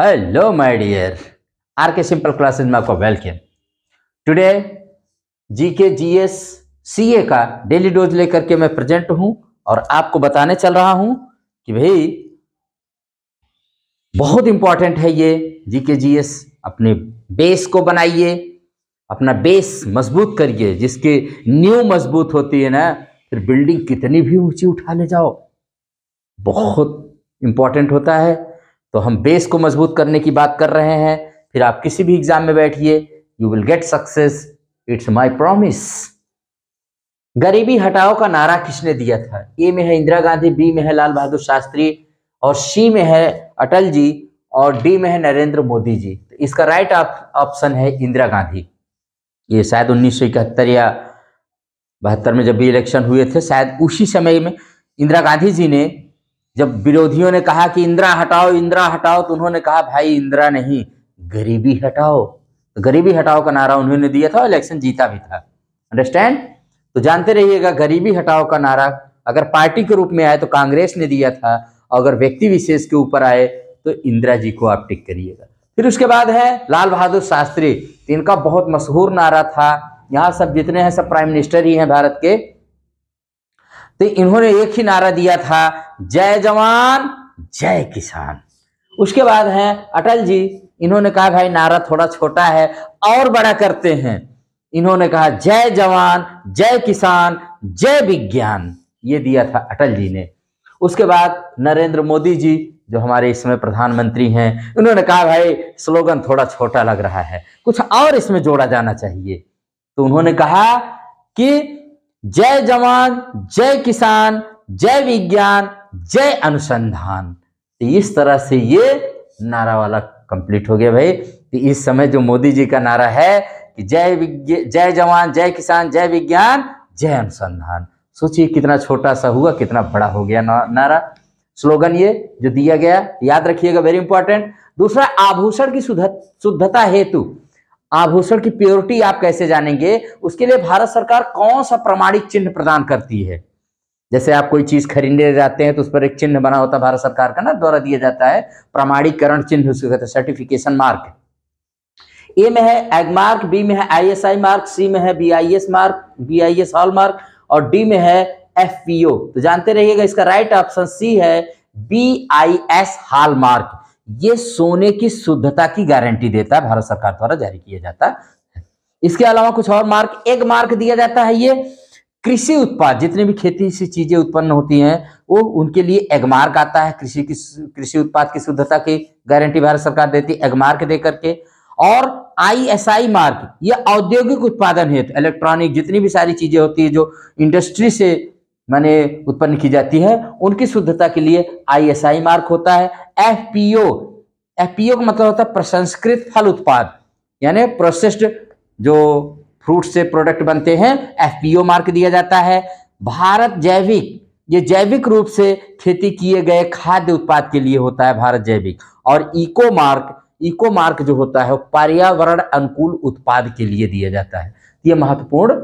Hello, my dear. RK simple classes में आपको welcome today GK GS CA का daily dose लेकर के मैं प्रेजेंट हूं और आपको बताने चल रहा हूं कि भाई बहुत इंपॉर्टेंट है ये जीके जीएस अपने बेस को बनाइए अपना बेस मजबूत करिए जिसके न्यू मजबूत होती है ना फिर बिल्डिंग कितनी भी ऊंची उठा ले जाओ बहुत इंपॉर्टेंट होता है तो हम बेस को मजबूत करने की बात कर रहे हैं फिर आप किसी भी एग्जाम में बैठिए you will get success it's my promise गरीबी हटाओ का नारा किसने दिया था ए में है इंदिरा गांधी बी में है लाल बहादुर शास्त्री और सी में है अटल जी और डी में है नरेंद्र मोदी जी तो इसका राइट ऑप्शन है इंदिरा गांधी ये शायद उन्नीस या बहत्तर में जब भी इलेक्शन हुए थे शायद उसी समय में इंदिरा गांधी जी ने जब विरोधियों ने कहा कि इंदिरा हटाओ इंदिरा हटाओ तो उन्होंने कहा भाई इंदिरा नहीं गरीबी हटाओ तो गरीबी हटाओ का नारा उन्होंने दिया था इलेक्शन जीता भी था अंडरस्टैंड तो जानते रहिएगा गरीबी हटाओ का नारा अगर पार्टी के रूप में आए तो कांग्रेस ने दिया था और अगर व्यक्ति विशेष के ऊपर आए तो इंदिरा जी को आप टिक करिएगा फिर उसके बाद है लाल बहादुर शास्त्री इनका बहुत मशहूर नारा था यहाँ सब जितने हैं सब प्राइम मिनिस्टर ही हैं भारत के तो इन्होंने एक ही नारा दिया था जय जवान जय किसान उसके बाद है अटल जी इन्होंने कहा भाई नारा थोड़ा छोटा है और बड़ा करते हैं इन्होंने कहा जय जवान जय किसान जय विज्ञान ये दिया था अटल जी ने उसके बाद नरेंद्र मोदी जी जो हमारे इसमें प्रधानमंत्री हैं उन्होंने कहा भाई स्लोगन थोड़ा छोटा लग रहा है कुछ और इसमें जोड़ा जाना चाहिए तो उन्होंने कहा कि जय जवान जय किसान जय विज्ञान जय अनुसंधान तो इस तरह से ये नारा वाला कंप्लीट हो गया भाई तो इस समय जो मोदी जी का नारा है कि जय जय जवान जय किसान जय विज्ञान जय अनुसंधान सोचिए कितना छोटा सा हुआ कितना बड़ा हो गया ना, नारा स्लोगन ये जो दिया गया याद रखिएगा वेरी इंपॉर्टेंट दूसरा आभूषण की शुद्धता हेतु आभूषण की प्योरिटी आप कैसे जानेंगे उसके लिए भारत सरकार कौन सा प्रमाणिक चिन्ह प्रदान करती है जैसे आप कोई चीज खरीदने जाते हैं तो उस पर एक चिन्ह बना होता है भारत सरकार का ना द्वारा दिया जाता है प्रमाणीकरण चिन्ह उसको कहते हैं सर्टिफिकेशन मार्क ए में है एग मार्क बी में है आईएसआई मार्क सी में है BIS mark BIS hallmark और डी में है एफपीओ तो जानते रहिएगा इसका राइट ऑप्शन सी है B I S hallmark ये सोने की शुद्धता की गारंटी देता है भारत सरकार द्वारा जारी किया जाता है इसके अलावा कुछ और मार्क एक मार्क दिया जाता है ये कृषि उत्पाद जितने भी खेती से चीजें उत्पन्न होती हैं वो उनके लिए एगमार्क आता है कृषि की कृषि उत्पाद की शुद्धता की गारंटी भारत सरकार देती है एगमार्क दे करके और आईएसआई मार्क ये औद्योगिक उत्पादन हेतु इलेक्ट्रॉनिक जितनी भी सारी चीजें होती है जो इंडस्ट्री से माने उत्पन्न की जाती है उनकी शुद्धता के लिए आईएसआई मार्क होता है एफपीओ एफपीओ का मतलब होता है प्रसंस्कृत फल उत्पाद यानी प्रोसेस्ड जो फ्रूट से प्रोडक्ट बनते हैं एफपीओ मार्क दिया जाता है भारत जैविक ये जैविक रूप से खेती किए गए खाद्य उत्पाद के लिए होता है भारत जैविक और इको मार्क इको मार्क जो होता है पर्यावरण अनुकूल उत्पाद के लिए दिया जाता है ये महत्वपूर्ण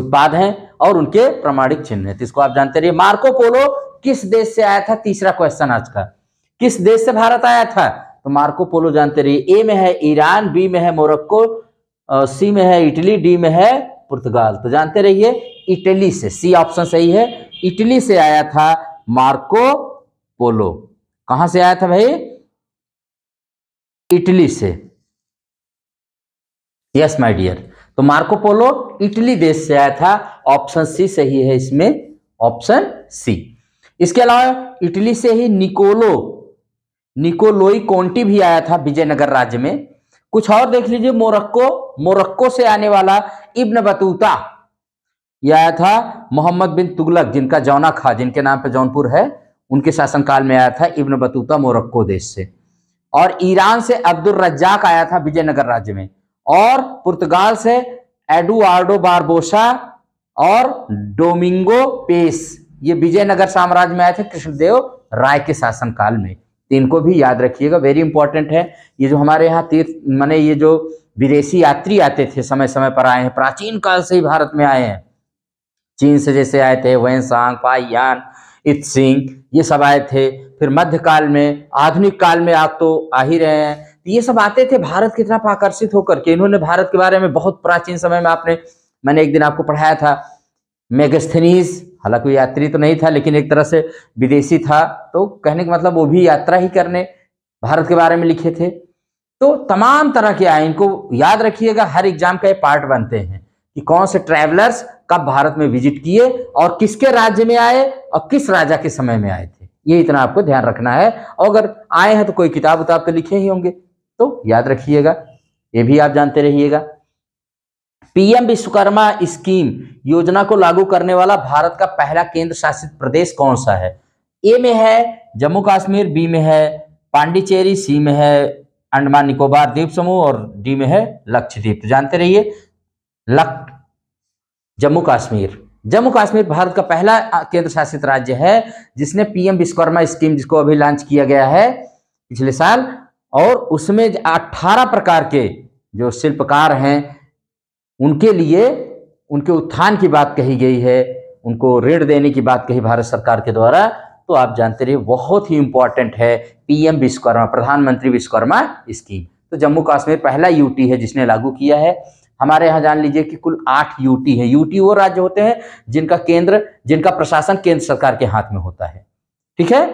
उत्पाद हैं और उनके प्रमाणिक चिन्ह तो इसको आप जानते रहिए मार्को पोलो किस देश से आया था तीसरा क्वेश्चन आज का किस देश से भारत आया था तो मार्को पोलो जानते रहिए ए में है ईरान बी में है मोरक्को सी में है इटली डी में है पुर्तगाल तो जानते रहिए इटली से सी ऑप्शन सही है इटली से आया था मार्को पोलो कहां से आया था भाई इटली से यस माय डियर तो मार्कोपोलो इटली देश से आया था ऑप्शन सी सही है इसमें ऑप्शन सी इसके अलावा इटली से ही निकोलो निकोलोई कोंटी भी आया था विजयनगर राज्य में कुछ और देख लीजिए मोरक्को मोरक्को से आने वाला इब्न बतूता यह आया था मोहम्मद बिन तुगलक जिनका जौना खा जिनके नाम पर जौनपुर है उनके शासनकाल में आया था इब्न बतूता मोरक्को देश से और ईरान से अब्दुल रज्जाक आया था विजयनगर राज्य में और पुर्तगाल से एडुआर्डो बारबोसा और डोमिंगो पेस ये विजयनगर साम्राज्य में आए थे कृष्णदेव राय के शासनकाल में तो इनको भी याद रखिएगा वेरी इंपॉर्टेंट है ये जो हमारे यहाँ तीर्थ माने ये जो विदेशी यात्री आते थे समय समय पर आए हैं प्राचीन काल से ही भारत में आए हैं चीन से जैसे आए थे वेंसांग पाइयान इत सिंह ये सब आए थे फिर मध्यकाल में आधुनिक काल में आप तो आ ही रहे हैं ये सब आते थे भारत की तरफ आकर्षित होकर के इन्होंने भारत के बारे में बहुत प्राचीन समय में आपने मैंने एक दिन आपको पढ़ाया था मेगस्थनीस हालांकि यात्री तो नहीं था लेकिन एक तरह से विदेशी था तो कहने का मतलब वो भी यात्रा ही करने भारत के बारे में लिखे थे तो तमाम तरह के आए इनको याद रखिएगा हर एग्जाम का ये पार्ट बनते हैं कि कौन से ट्रैवलर्स कब भारत में विजिट किए और किसके राज्य में आए और किस राजा के समय में आए थे ये इतना आपको ध्यान रखना है और अगर आए हैं तो कोई किताब उताब तो लिखे ही होंगे तो याद रखिएगा ये भी आप जानते रहिएगा पीएम विश्वकर्मा स्कीम योजना को लागू करने वाला भारत का पहला केंद्र शासित प्रदेश कौन सा है ए में है जम्मू कश्मीर बी में है पांडिचेरी सी में है अंडमान निकोबार द्वीप समूह और डी में है लक्षद्वीप तो जानते रहिए लक जम्मू कश्मीर जम्मू कश्मीर भारत का पहला केंद्र शासित राज्य है जिसने पीएम विश्वकर्मा स्कीम जिसको अभी लॉन्च किया गया है पिछले साल और उसमें अट्ठारह प्रकार के जो शिल्पकार हैं उनके लिए उनके उत्थान की बात कही गई है उनको ऋण देने की बात कही भारत सरकार के द्वारा तो आप जानते रहिए बहुत ही इंपॉर्टेंट है पीएम विश्वकर्मा प्रधानमंत्री विश्वकर्मा स्कीम तो जम्मू कश्मीर पहला यूटी है जिसने लागू किया है हमारे यहाँ जान लीजिए कि कुल आठ यूटी है यूटी वो राज्य होते हैं जिनका केंद्र जिनका प्रशासन केंद्र सरकार के हाथ में होता है ठीक है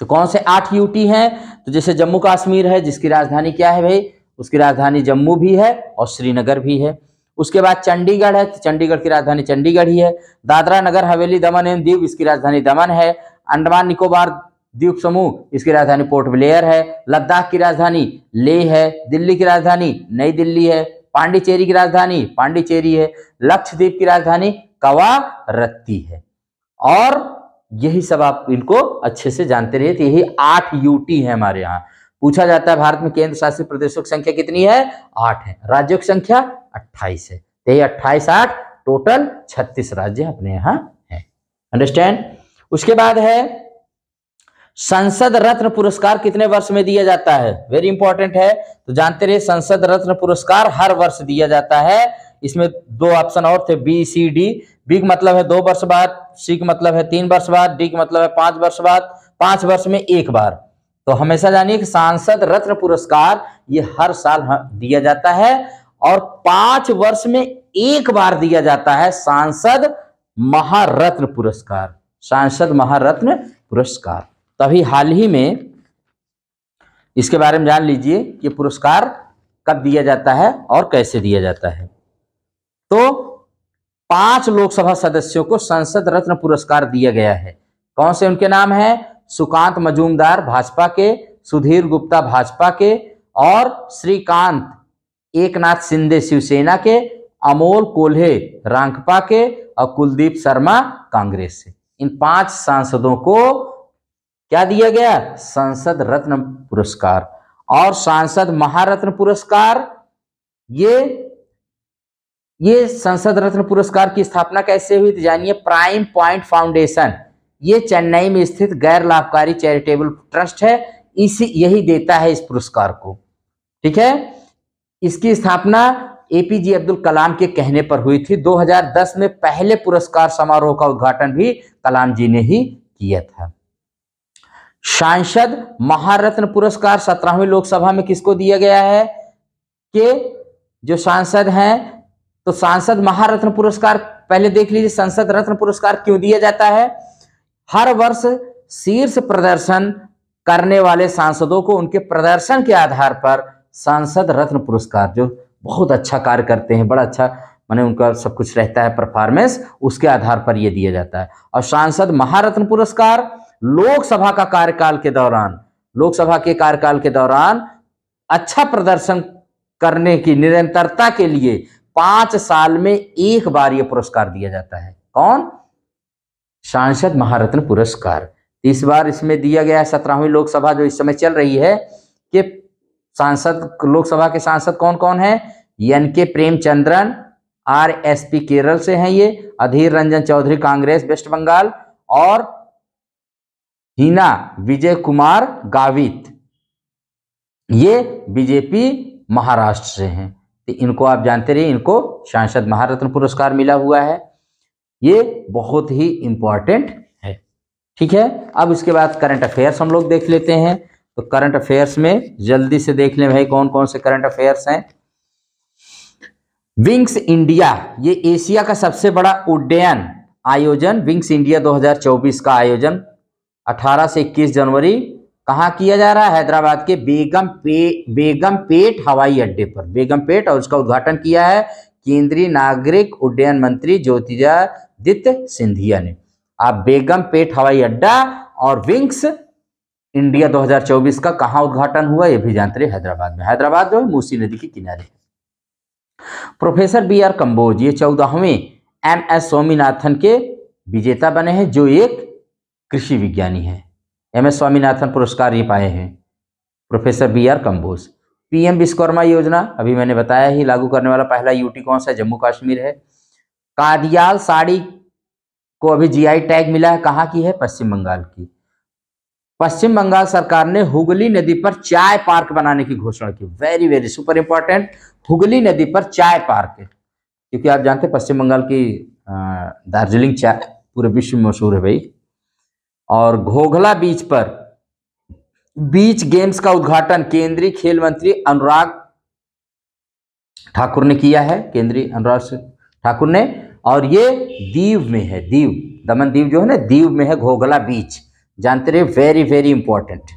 तो कौन से आठ यूटी हैं तो जैसे जम्मू कश्मीर है जिसकी राजधानी क्या है भाई उसकी राजधानी जम्मू भी है और श्रीनगर भी है उसके बाद चंडीगढ़ है तो चंडीगढ़ की राजधानी चंडीगढ़ ही है दादरा नगर हवेली दमन एवं दीव इसकी राजधानी दमन है अंडमान निकोबार द्वीप समूह इसकी राजधानी पोर्ट ब्लेयर है लद्दाख की राजधानी लेह है दिल्ली की राजधानी नई दिल्ली है पांडिचेरी की राजधानी पांडिचेरी है लक्षद्वीप की राजधानी कवा रत्ती है और यही सब आप इनको अच्छे से जानते रहिए तो यही आठ यूटी है हमारे यहाँ पूछा जाता है भारत में केंद्र शासित प्रदेशों की संख्या कितनी है आठ है राज्यों की संख्या अट्ठाईस है तो यही अट्ठाईस आठ टोटल छत्तीस राज्य अपने यहाँ है अंडरस्टैंड उसके बाद है संसद रत्न पुरस्कार कितने वर्ष में दिया जाता है वेरी इंपॉर्टेंट है तो जानते रहे संसद रत्न पुरस्कार हर वर्ष दिया जाता है इसमें दो ऑप्शन और थे बी सी डी बिग मतलब है दो वर्ष बाद सी का मतलब है तीन वर्ष बाद डी का मतलब है पांच वर्ष बाद पांच वर्ष में एक बार तो हमेशा जानिए कि सांसद रत्न पुरस्कार ये हर साल दिया जाता है और पांच वर्ष में एक बार दिया जाता है सांसद महारत्न पुरस्कार सांसद महारत्न पुरस्कार तभी हाल ही में इसके बारे में जान लीजिए कि पुरस्कार कब दिया जाता है और कैसे दिया जाता है तो पांच लोकसभा सदस्यों को संसद रत्न पुरस्कार दिया गया है कौन से उनके नाम है सुकांत मजूमदार भाजपा के सुधीर गुप्ता भाजपा के और श्रीकांत एकनाथ सिंधे शिवसेना के अमोल कोल्हे रांगपा के और कुलदीप शर्मा कांग्रेस से इन पांच सांसदों को क्या दिया गया संसद रत्न पुरस्कार और सांसद महारत्न पुरस्कार ये ये संसद रत्न पुरस्कार की स्थापना कैसे हुई तो जानिए प्राइम पॉइंट फाउंडेशन ये चेन्नई में स्थित गैर लाभकारी चैरिटेबल ट्रस्ट है इसी यही देता है इस पुरस्कार को ठीक है इसकी स्थापना एपीजे अब्दुल कलाम के कहने पर हुई थी 2010 में पहले पुरस्कार समारोह का उद्घाटन भी कलाम जी ने ही किया था सांसद महारत्न पुरस्कार सत्रहवीं लोकसभा में किसको दिया गया है के जो सांसद हैं तो सांसद महारत्न पुरस्कार पहले देख लीजिए संसद रत्न पुरस्कार क्यों दिया जाता है हर वर्ष शीर्ष प्रदर्शन करने वाले सांसदों को उनके प्रदर्शन के आधार पर सांसद रत्न पुरस्कार जो बहुत अच्छा कार्य करते हैं बड़ा अच्छा मैंने उनका सब कुछ रहता है परफॉर्मेंस उसके आधार पर यह दिया जाता है और सांसद महारत्न पुरस्कार लोकसभा का कार्यकाल के दौरान लोकसभा के कार्यकाल के दौरान अच्छा प्रदर्शन करने की निरंतरता के लिए पांच साल में एक बार यह पुरस्कार दिया जाता है कौन सांसद महारत्न पुरस्कार इस बार इसमें दिया गया है सत्रहवीं लोकसभा जो इस समय चल रही है कि सांसद लोकसभा के सांसद कौन कौन है N K Premachandran R S P Kerala से हैं ये Adhir Ranjan Chowdhury Congress West Bengal और हीना विजय कुमार गावित ये बीजेपी महाराष्ट्र से हैं तो इनको आप जानते रहिए इनको सांसद महारत्न पुरस्कार मिला हुआ है ये बहुत ही इंपॉर्टेंट है ठीक है अब इसके बाद करंट अफेयर्स हम लोग देख लेते हैं तो करंट अफेयर्स में जल्दी से देख लें भाई कौन कौन से करंट अफेयर्स हैं विंग्स इंडिया ये एशिया का सबसे बड़ा उड्डयन आयोजन विंग्स इंडिया 2024 का आयोजन 18 से 21 जनवरी कहाँ किया जा रहा है हैदराबाद के बेगम पे बेगम पेट हवाई अड्डे पर बेगम पेट और उसका उद्घाटन किया है केंद्रीय नागरिक उड्डयन मंत्री ज्योतिजादित्य सिंधिया ने आप बेगम पेट हवाई अड्डा और विंग्स इंडिया 2024 का कहा उद्घाटन हुआ यह भी जानते रहे हैदराबाद में हैदराबाद जो है मूसी नदी के किनारे प्रोफेसर बी आर कंबोज ये चौदहवें एम एस स्वामीनाथन के विजेता बने हैं जो एक कृषि विज्ञानी हैं एम एस स्वामीनाथन पुरस्कार ये पाए हैं professor B R Kamboj PM Vishwakarma Yojana अभी मैंने बताया ही लागू करने वाला पहला यूटी कौन सा जम्मू कश्मीर है कादियाल साड़ी को अभी जीआई टैग मिला है कहाँ की है पश्चिम बंगाल की पश्चिम बंगाल सरकार ने हुगली नदी पर चाय पार्क बनाने की घोषणा की very very super important Hooghly नदी पर चाय पार्क क्योंकि आप जानते हैं पश्चिम बंगाल की दार्जिलिंग चाय पूरे विश्व में मशहूर है भाई और घोघला बीच पर बीच गेम्स का उद्घाटन केंद्रीय खेल मंत्री अनुराग ठाकुर ने किया है केंद्रीय अनुराग ठाकुर ने और ये दीव में है दीव दमन दीव जो है ना दीव में है घोघला बीच जानते रहे वेरी वेरी इंपॉर्टेंट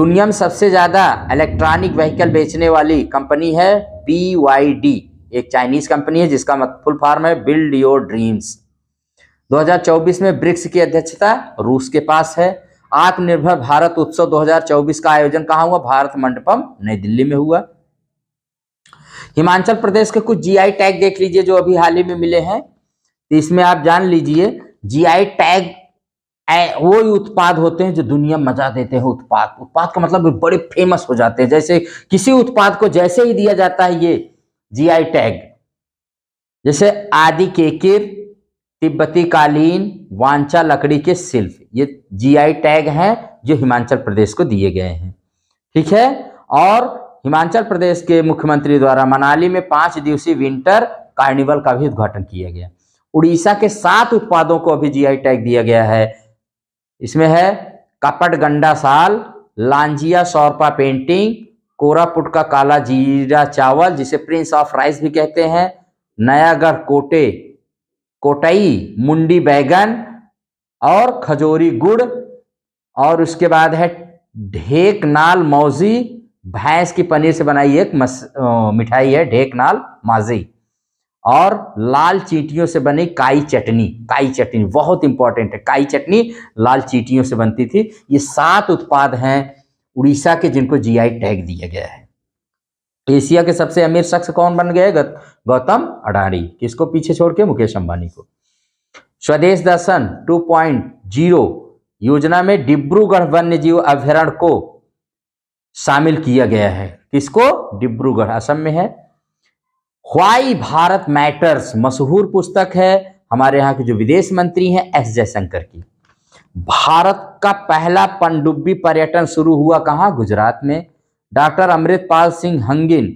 दुनिया में सबसे ज़्यादा इलेक्ट्रॉनिक व्हीकल बेचने वाली कंपनी है बी एक चाइनीज़ कंपनी है जिसका फुल फॉर्म है बिल्ड योर ड्रीम्स 2024 में ब्रिक्स की अध्यक्षता रूस के पास है आत्मनिर्भर भारत उत्सव 2024 का आयोजन कहा हुआ भारत मंडपम नई दिल्ली में हुआ हिमाचल प्रदेश के कुछ जीआई टैग देख लीजिए जो अभी हाल ही में मिले हैं तो इसमें आप जान लीजिए जीआई टैग वो उत्पाद होते हैं जो दुनिया मजा देते हैं उत्पाद उत्पाद का मतलब बड़े फेमस हो जाते हैं जैसे किसी उत्पाद को जैसे ही दिया जाता है ये जीआई टैग जैसे आदि केकिर तिब्बती कालीन वांचा लकड़ी के शिल्प ये जीआई टैग हैं जो हिमाचल प्रदेश को दिए गए हैं ठीक है और हिमाचल प्रदेश के मुख्यमंत्री द्वारा मनाली में पांच दिवसीय विंटर कार्निवल का भी उद्घाटन किया गया उड़ीसा के सात उत्पादों को अभी जीआई टैग दिया गया है इसमें है कपट गंडा साल लांजिया सौरपा पेंटिंग कोरापुट का काला जीरा चावल जिसे प्रिंस ऑफ राइस भी कहते हैं नयागढ़ कोटे कोटई मुंडी बैगन और खजोरी गुड़ और उसके बाद है ढेक नाल मौजी भैंस की पनीर से बनाई एक मस मिठाई है ढेक नाल माजी और लाल चीटियों से बनी काई चटनी काई चटनी बहुत इंपॉर्टेंट है काई चटनी लाल चीटियों से बनती थी ये सात उत्पाद हैं उड़ीसा के जिनको जीआई टैग दिया गया है एशिया के सबसे अमीर शख्स कौन बन गए गौतम अडानी किसको पीछे छोड़ के मुकेश अंबानी को स्वदेश दर्शन 2.0 योजना में डिब्रूगढ़ वन्य जीव अभ्यारण को शामिल किया गया है किसको डिब्रूगढ़ असम में है वाई भारत मैटर्स मशहूर पुस्तक है हमारे यहाँ के जो विदेश मंत्री हैं एस जयशंकर की भारत का पहला पनडुब्बी पर्यटन शुरू हुआ कहाँ गुजरात में डॉक्टर अमृतपाल सिंह हंगिन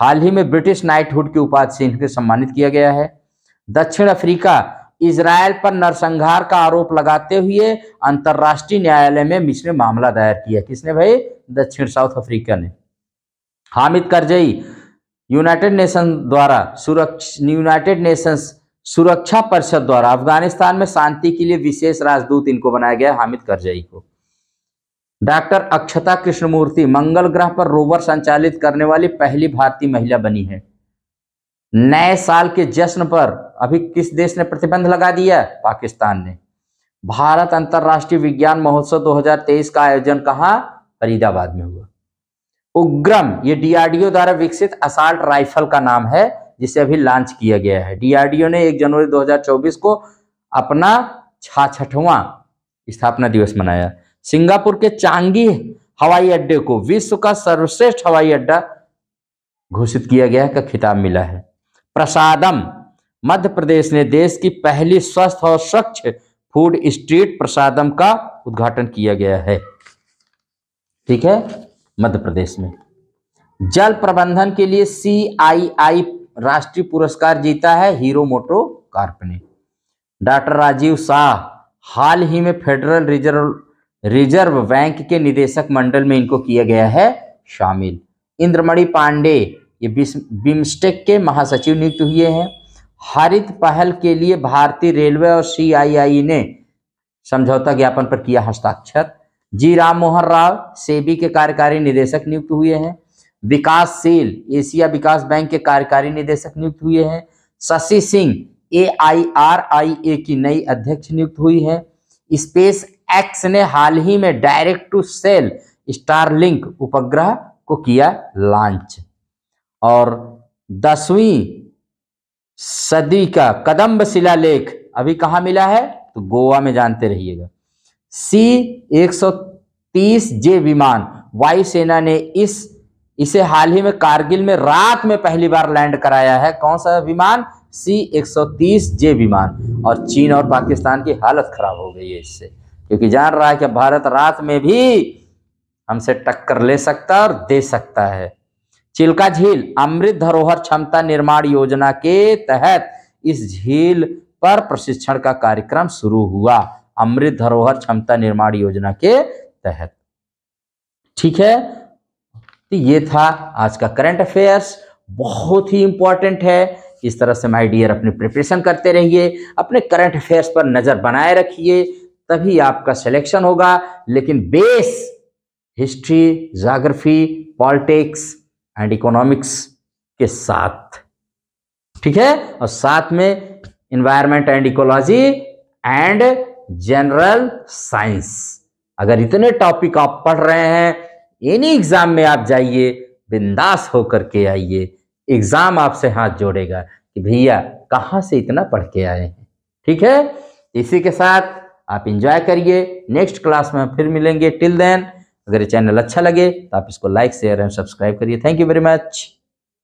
हाल ही में ब्रिटिश नाइटहुड की उपाधि से इनके सम्मानित किया गया है दक्षिण अफ्रीका इसराइल पर नरसंहार का आरोप लगाते हुए अंतरराष्ट्रीय न्यायालय में मिश्र मामला दायर किया किसने भाई दक्षिण साउथ अफ्रीका ने हामिद करजई यूनाइटेड नेशन द्वारा सुरक्षा यूनाइटेड नेशंस सुरक्षा परिषद द्वारा अफगानिस्तान में शांति के लिए विशेष राजदूत इनको बनाया गया हामिद करजई को डॉक्टर अक्षता कृष्णमूर्ति मंगल ग्रह पर रोवर संचालित करने वाली पहली भारतीय महिला बनी है नए साल के जश्न पर अभी किस देश ने प्रतिबंध लगा दिया पाकिस्तान ने भारत अंतर्राष्ट्रीय विज्ञान महोत्सव 2023 का आयोजन कहा फरीदाबाद में हुआ उग्रम ये डीआरडीओ द्वारा विकसित असाल्ट राइफल का नाम है जिसे अभी लॉन्च किया गया है डीआरडीओ ने 1 जनवरी 2024 को अपना छाछवा स्थापना दिवस मनाया सिंगापुर के चांगी हवाई अड्डे को विश्व का सर्वश्रेष्ठ हवाई अड्डा घोषित किया गया का खिताब मिला है प्रसादम मध्य प्रदेश ने देश की पहली स्वस्थ और स्वच्छ फूड स्ट्रीट प्रसादम का उद्घाटन किया गया है ठीक है मध्य प्रदेश में जल प्रबंधन के लिए सीआईआई राष्ट्रीय पुरस्कार जीता है हीरो मोटो कार्प ने डॉक्टर राजीव शाह हाल ही में फेडरल रिजर्व रिजर्व बैंक के निदेशक मंडल में इनको किया गया है शामिल इंद्रमणि पांडे ये बिम्स्टेक के महासचिव नियुक्त हुए हैं हरित पहल के लिए भारतीय रेलवे और सीआईआई ने समझौता ज्ञापन पर किया हस्ताक्षर जी राम मोहन राव सेबी के कार्यकारी निदेशक नियुक्त हुए हैं विकासशील एशिया विकास बैंक के कार्यकारी निदेशक नियुक्त हुए हैं Shashi Singh A I R I A की नई अध्यक्ष नियुक्त हुई है स्पेस एक्स ने हाल ही में डायरेक्ट टू सेल स्टारलिंक उपग्रह को किया लॉन्च और दसवीं सदी का कदम्ब शिलालेख अभी कहाँ मिला है तो गोवा में जानते रहिएगा सी 130 जे विमान वायुसेना ने इस इसे हाल ही में कारगिल में रात में पहली बार लैंड कराया है कौन सा विमान सी 130 जे विमान और चीन और पाकिस्तान की हालत खराब हो गई है इससे क्योंकि जान रहा है कि भारत रात में भी हमसे टक्कर ले सकता और दे सकता है चिल्का झील अमृत धरोहर क्षमता निर्माण योजना के तहत इस झील पर प्रशिक्षण का कार्यक्रम शुरू हुआ अमृत धरोहर क्षमता निर्माण योजना के तहत ठीक है तो ये था आज का करंट अफेयर्स बहुत ही इंपॉर्टेंट है इस तरह से माय डियर अपनी प्रिपरेशन करते रहिए अपने करंट अफेयर्स पर नज़र बनाए रखिए तभी आपका सिलेक्शन होगा लेकिन base history geography politics and economics के साथ ठीक है और साथ में environment and ecology and general science अगर इतने टॉपिक आप पढ़ रहे हैं एनी एग्जाम में आप जाइए बिंदास होकर के आइए एग्जाम आपसे हाथ जोड़ेगा कि भैया कहां से इतना पढ़ के आए हैं ठीक है इसी के साथ आप इंजॉय करिए नेक्स्ट क्लास में फिर मिलेंगे टिल देन अगर ये चैनल अच्छा लगे तो आप इसको लाइक शेयर एंड सब्सक्राइब करिए थैंक यू वेरी मच